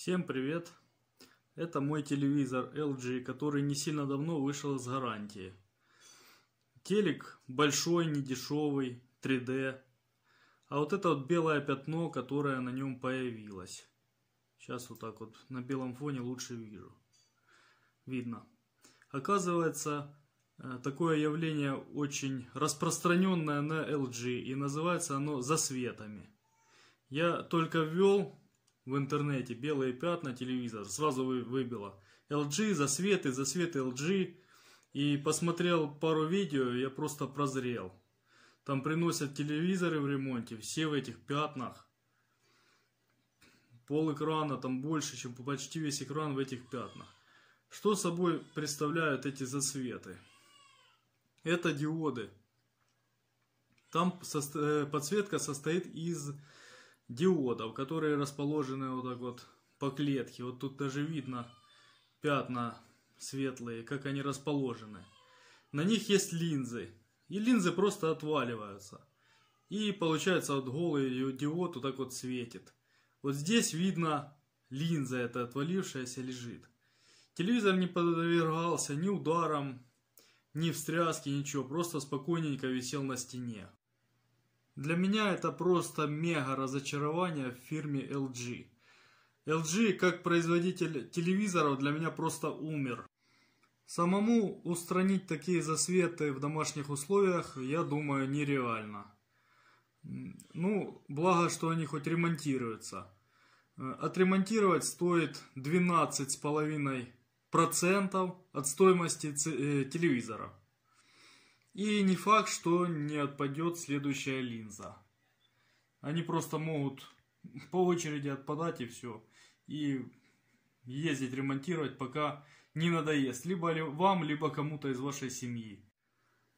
Всем привет! Это мой телевизор LG, который не сильно давно вышел из гарантии. Телек большой, недешевый, 3D. А вот это вот белое пятно, которое на нем появилось. Сейчас вот так вот на белом фоне лучше вижу. Видно. Оказывается, э, такое явление очень распространенное на LG и называется оно засветами. Я только ввел в интернете, белые пятна телевизор, сразу вы, выбило. LG, засветы, засветы LG. И посмотрел пару видео, я просто прозрел. Там приносят телевизоры в ремонте, все в этих пятнах. Пол экрана там больше, чем почти весь экран в этих пятнах. Что собой представляют эти засветы? Это диоды. Там э, подсветка состоит из диодов, которые расположены вот так вот по клетке. Вот тут даже видно пятна светлые, как они расположены. На них есть линзы. И линзы просто отваливаются. И получается вот голый диод вот так вот светит. Вот здесь видно линза эта отвалившаяся лежит. Телевизор не подвергался ни ударам, ни встряске, ничего. Просто спокойненько висел на стене. Для меня это просто мега разочарование в фирме LG. LG как производитель телевизоров для меня просто умер. Самому устранить такие засветы в домашних условиях, я думаю, нереально. Ну, благо, что они хоть ремонтируются. Э, отремонтировать стоит 12,5% от стоимости э, телевизора. И не факт, что не отпадет следующая линза. Они просто могут по очереди отпадать и все. И ездить ремонтировать, пока не надоест. Либо вам, либо кому-то из вашей семьи.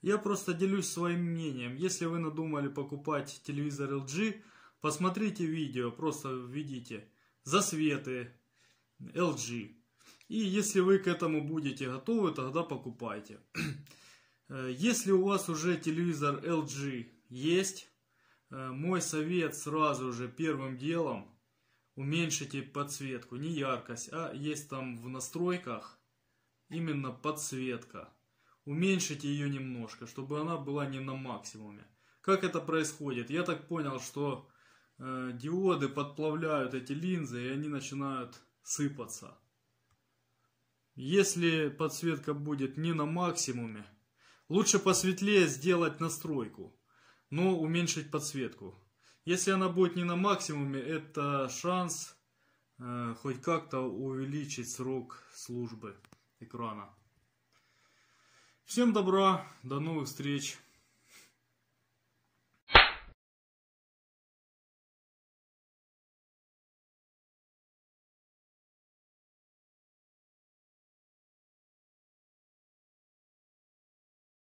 Я просто делюсь своим мнением. Если вы надумали покупать телевизор LG, посмотрите видео, просто введите засветы LG. И если вы к этому будете готовы, тогда покупайте. Э, если у вас уже телевизор LG есть, э, мой совет сразу же первым делом уменьшите подсветку. Не яркость, а есть там в настройках именно подсветка. Уменьшите ее немножко, чтобы она была не на максимуме. Как это происходит? Я так понял, что э, диоды подплавляют эти линзы и они начинают сыпаться. Если подсветка будет не на максимуме, Лучше посветлее сделать настройку, но уменьшить подсветку. Если она будет не на максимуме, это шанс э, хоть как-то увеличить срок службы экрана. Всем добра, до новых встреч!